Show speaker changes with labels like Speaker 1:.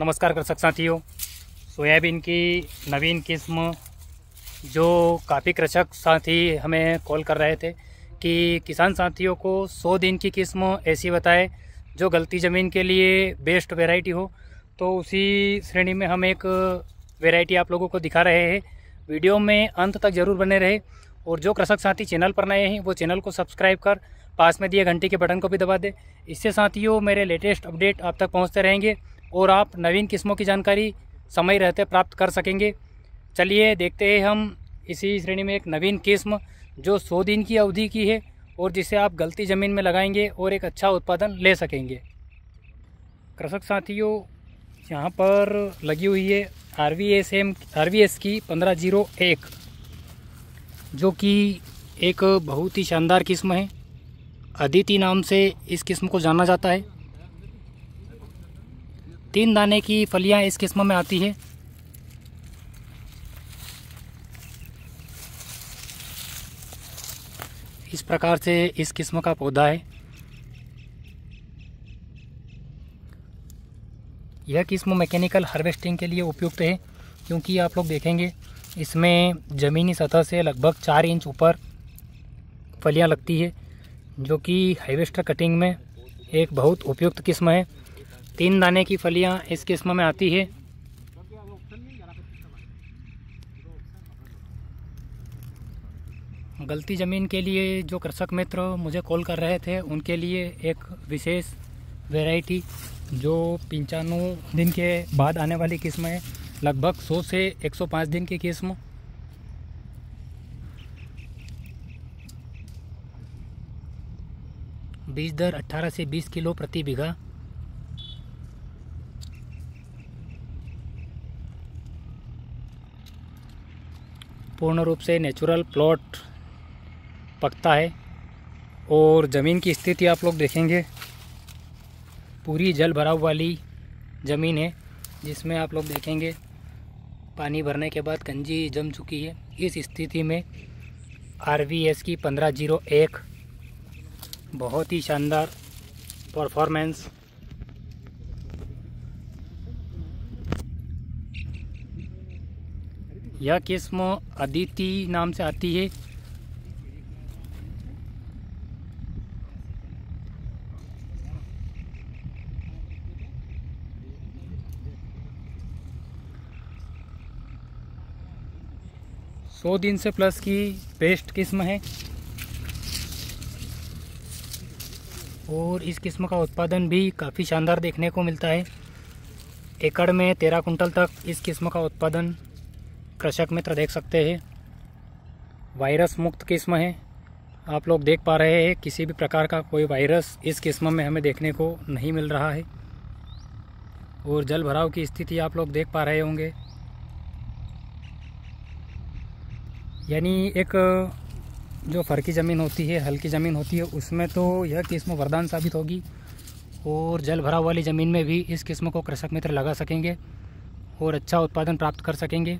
Speaker 1: नमस्कार कृषक साथियों सोयाबीन की नवीन किस्म जो काफ़ी कृषक साथी हमें कॉल कर रहे थे कि किसान साथियों को 100 दिन की किस्म ऐसी बताए जो गलती ज़मीन के लिए बेस्ट वेराइटी हो तो उसी श्रेणी में हम एक वेराइटी आप लोगों को दिखा रहे हैं वीडियो में अंत तक ज़रूर बने रहे और जो कृषक साथी चैनल पर नए हैं वो चैनल को सब्सक्राइब कर पास में दिए घंटे के बटन को भी दबा दें इससे साथियों मेरे लेटेस्ट अपडेट आप तक पहुंचते रहेंगे और आप नवीन किस्मों की जानकारी समय रहते प्राप्त कर सकेंगे चलिए देखते हैं हम इसी श्रेणी में एक नवीन किस्म जो सौ दिन की अवधि की है और जिसे आप गलती ज़मीन में लगाएंगे और एक अच्छा उत्पादन ले सकेंगे कृषक साथियों यहाँ पर लगी हुई है R V S M R V S की पंद्रह जीरो एक जो कि एक बहुत ही शानदार किस्म है अदिति नाम से इस किस्म को जाना जाता है तीन दाने की फलियां इस किस्म में आती है इस प्रकार से इस किस्म का पौधा है यह किस्म मैकेनिकल हार्वेस्टिंग के लिए उपयुक्त है क्योंकि आप लोग देखेंगे इसमें ज़मीनी सतह से लगभग चार इंच ऊपर फलियां लगती है जो कि हार्वेस्टर कटिंग में एक बहुत उपयुक्त किस्म है तीन दाने की फलियां इस किस्म में आती है गलती ज़मीन के लिए जो कृषक मित्र मुझे कॉल कर रहे थे उनके लिए एक विशेष वैरायटी जो पंचानवे दिन के बाद आने वाली किस्म है लगभग 100 से 105 दिन की किस्म बीज दर 18 से 20 किलो प्रति बीघा पूर्ण रूप से नेचुरल प्लॉट पकता है और ज़मीन की स्थिति आप लोग देखेंगे पूरी जल भराव वाली ज़मीन है जिसमें आप लोग देखेंगे पानी भरने के बाद कंजी जम चुकी है इस स्थिति में आर की पंद्रह जीरो एक बहुत ही शानदार परफॉर्मेंस यह किस्म अदिति नाम से आती है सौ दिन से प्लस की बेस्ट किस्म है और इस किस्म का उत्पादन भी काफ़ी शानदार देखने को मिलता है एकड़ में तेरह कुंटल तक इस किस्म का उत्पादन कृषक मित्र देख सकते हैं वायरस मुक्त किस्म है आप लोग देख पा रहे हैं किसी भी प्रकार का कोई वायरस इस किस्म में हमें देखने को नहीं मिल रहा है और जल भराव की स्थिति आप लोग देख पा रहे होंगे यानी एक जो फरकी ज़मीन होती है हल्की ज़मीन होती है उसमें तो यह किस्म वरदान साबित होगी और जल भराव वाली ज़मीन में भी इस किस्म को कृषक मित्र लगा सकेंगे और अच्छा उत्पादन प्राप्त कर सकेंगे